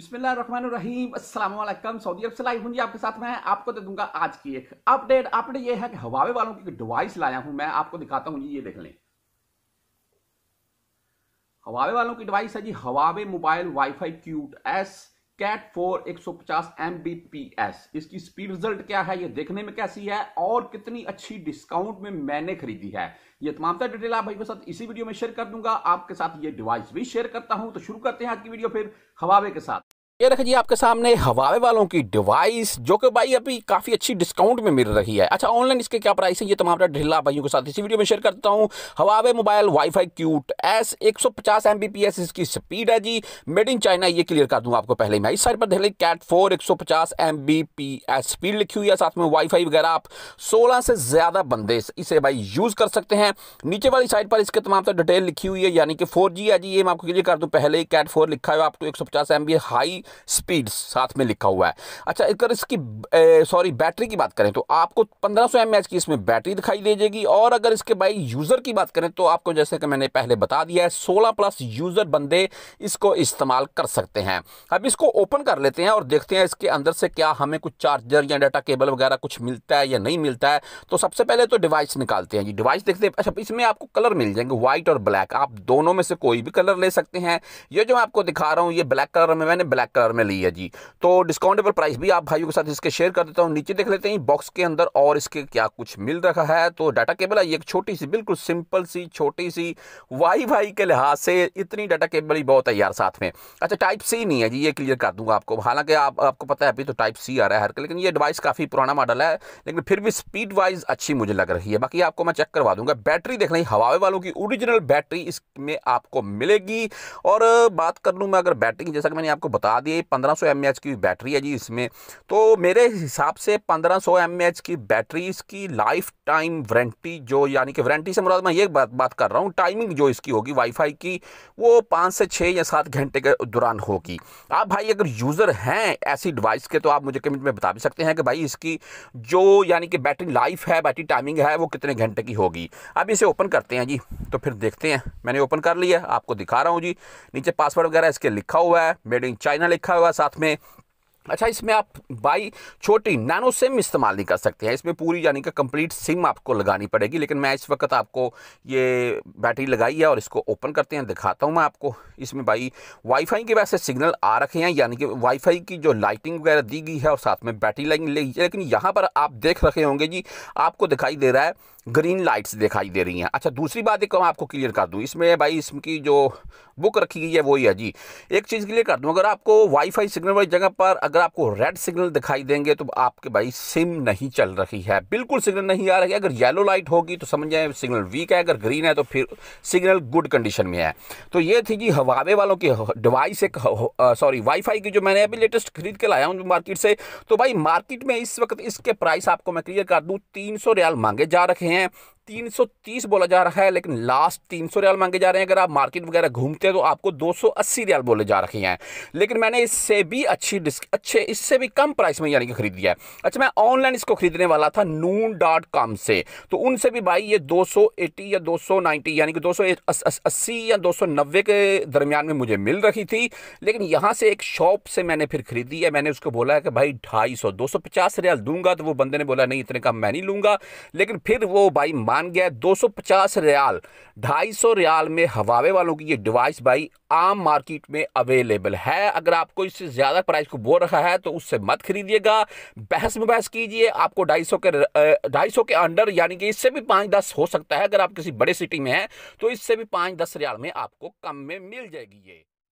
बिस्मिल्लाम Saudi अरब से live हूँ आपके साथ मैं आपको दे दूंगा आज की एक अपडेट अपडेट ये है कि हवावे वालों की डिवाइस लाया हूं मैं आपको दिखाता हूं जी ये देख लें हवावे वालों की डिवाइस है जी Huawei mobile wifi cute S cat four एक सौ पचास एम बी पी एस इसकी स्पीड रिजल्ट क्या है ये देखने में कैसी है और कितनी अच्छी डिस्काउंट में मैंने खरीदी है ये तमाम डिटेल आप भाई के साथ इसी वीडियो में शेयर कर दूंगा आपके साथ ये डिवाइस भी शेयर करता हूं तो शुरू करते हैं आज की वीडियो फिर हवावे के साथ ये रखिए जी आपके सामने हवावे वालों की डिवाइस जो कि भाई अभी काफ़ी अच्छी डिस्काउंट में मिल रही है अच्छा ऑनलाइन इसके क्या प्राइस है ये तमाम ढिल्ला भाइयों के साथ इसी वीडियो में शेयर करता हूँ Huawei mobile wifi cute S 150 सौ इसकी स्पीड है जी मेड इन चाइना ये क्लियर कर दूँ आपको पहले मैं इस साइड पर ढेले कैट फोर एक स्पीड लिखी हुई है साथ में वाई वगैरह आप सोलह से ज़्यादा बंदे इसे भाई यूज़ कर सकते हैं नीचे वाली साइड पर इसके तमाम डिटेल लिखी हुई है यानी कि फोर है जी ये मैं आपको क्लियर कर दूँ पहले कैट फोर लिखा हुआ आपको तो एक हाई स्पीड साथ में लिखा हुआ है अच्छा अगर इसकी सॉरी बैटरी की बात करें तो आपको 1500 सौ की इसमें बैटरी दिखाई दे जाएगी और अगर इसके बाई यूज़र की बात करें तो आपको जैसे कि मैंने पहले बता दिया है सोलह प्लस यूज़र बंदे इसको इस्तेमाल कर सकते हैं अब इसको ओपन कर लेते हैं और देखते हैं इसके अंदर से क्या हमें कुछ चार्जर या डाटा केबल वगैरह कुछ मिलता है या नहीं मिलता है तो सबसे पहले तो डिवाइस निकालते हैं जी डिवाइस देखते हैं अच्छा इसमें आपको कलर मिल जाएंगे व्हाइट और ब्लैक आप दोनों में से कोई भी कलर ले सकते हैं ये जो मैं आपको दिखा रहा हूँ ये ब्लैक कलर में मैंने ब्लैक कलर टर्म में ली है जी तो डिस्काउंटेबल प्राइस भी आप भाइयों के साथ इसके शेयर कर देता हूँ नीचे देख लेते हैं बॉक्स के अंदर और इसके क्या कुछ मिल रहा है तो डाटा केबल है ये एक छोटी सी बिल्कुल सिंपल सी छोटी सी वाई भाई के लिहाज से इतनी डाटा केबल ही बहुत है यार साथ में अच्छा टाइप सी नहीं है जी ये क्लियर कर दूंगा आपको हालांकि आप, आपको पता है अभी तो टाइप सी आ रहा है हर लेकिन ये डिवाइस काफ़ी पुराना मॉडल है लेकिन फिर भी स्पीड वाइज अच्छी मुझे लग रही है बाकी आपको मैं चेक करवा दूंगा बैटरी देख रही हवावे वालों की ओरिजिनल बैटरी इसमें आपको मिलेगी और बात कर लूँ मैं अगर बैटरी जैसा कि मैंने आपको बता बता दिए पंद्रह सौ एम की बैटरी है जी इसमें तो मेरे हिसाब से पंद्रह सौ एम की बैटरी इसकी लाइफ टाइम वारंटी जो यानी कि वारंटी से मुराद मैं ये बात बात कर रहा हूँ टाइमिंग जो इसकी होगी वाईफाई की वो पाँच से छः या सात घंटे के दौरान होगी आप भाई अगर यूज़र हैं ऐसी डिवाइस के तो आप मुझे कमेंट में बता भी सकते हैं कि भाई इसकी जो यानी कि बैटरी लाइफ है बैटरी टाइमिंग है वो कितने घंटे की होगी अब इसे ओपन करते हैं जी तो फिर देखते हैं मैंने ओपन कर लिया आपको दिखा रहा हूँ जी नीचे पासवर्ड वगैरह इसके लिखा हुआ है मेड इन चाइना लिखा हुआ साथ में अच्छा इसमें आप बाई छोटी नैनो सिम इस्तेमाल नहीं कर सकते हैं इसमें पूरी यानी कि कंप्लीट सिम आपको लगानी पड़ेगी लेकिन मैं इस वक्त आपको ये बैटरी लगाई है और इसको ओपन करते हैं दिखाता हूँ मैं आपको इसमें भाई वाईफाई के वैसे सिग्नल आ रखे हैं यानी कि वाईफाई की जो लाइटिंग वगैरह दी गई है और साथ में बैटरी लाइन ले है लेकिन यहाँ पर आप देख रखे होंगे जी आपको दिखाई दे रहा है ग्रीन लाइट्स दिखाई दे रही हैं अच्छा दूसरी बात एक आपको क्लियर कर दूँ इसमें भाई इसकी जो बुक रखी गई है वही है जी एक चीज़ क्लियर कर दूँ अगर आपको वाईफाई सिग्नल वाली जगह पर अगर अगर आपको रेड सिग्नल दिखाई देंगे तो आपके भाई सिम नहीं चल रही है बिल्कुल सिग्नल नहीं आ रही है अगर येलो लाइट होगी तो समझ जाए सिग्नल वीक है अगर ग्रीन है तो फिर सिग्नल गुड कंडीशन में है तो ये थी जी हवावे वालों की डिवाइस एक सॉरी वाईफाई की जो मैंने अभी लेटेस्ट खरीद के लाया हूँ मार्केट से तो भाई मार्केट में इस वक्त इसके प्राइस आपको मैं क्लियर कर दूँ तीन रियाल मांगे जा रखे हैं 330 बोला जा रहा है लेकिन लास्ट 300 रियाल मांगे जा रहे हैं अगर आप मार्केट वगैरह घूमते हैं तो आपको 280 रियाल बोले जा रहे हैं लेकिन मैंने इससे भी अच्छी अच्छे इससे भी कम प्राइस में यानी कि खरीद लिया है अच्छा मैं ऑनलाइन इसको खरीदने वाला था नून डॉट कॉम से तो उनसे भी भाई ये 280 या 290 यानी कि अस्सी या नब्बे के दरमियान में मुझे मिल रही थी लेकिन यहाँ से एक शॉप से मैंने फिर खरीदी है मैंने उसको बोला है कि भाई ढाई सौ रियाल दूंगा तो वो बंदे ने बोला नहीं इतने कम मैं नहीं लूंगा लेकिन फिर वो भाई मान गया दो 250 रियाल 250 रियाल में हवावे वालों की ये डिवाइस भाई आम मार्केट में अवेलेबल है अगर आपको इससे ज़्यादा प्राइस को बोल रखा है तो उससे मत खरीदिएगा बहस में बहस कीजिए आपको 250 के 250 के अंडर यानी कि इससे भी पाँच दस हो सकता है अगर आप किसी बड़े सिटी में हैं तो इससे भी पाँच दस रियाल में आपको कम में मिल जाएगी ये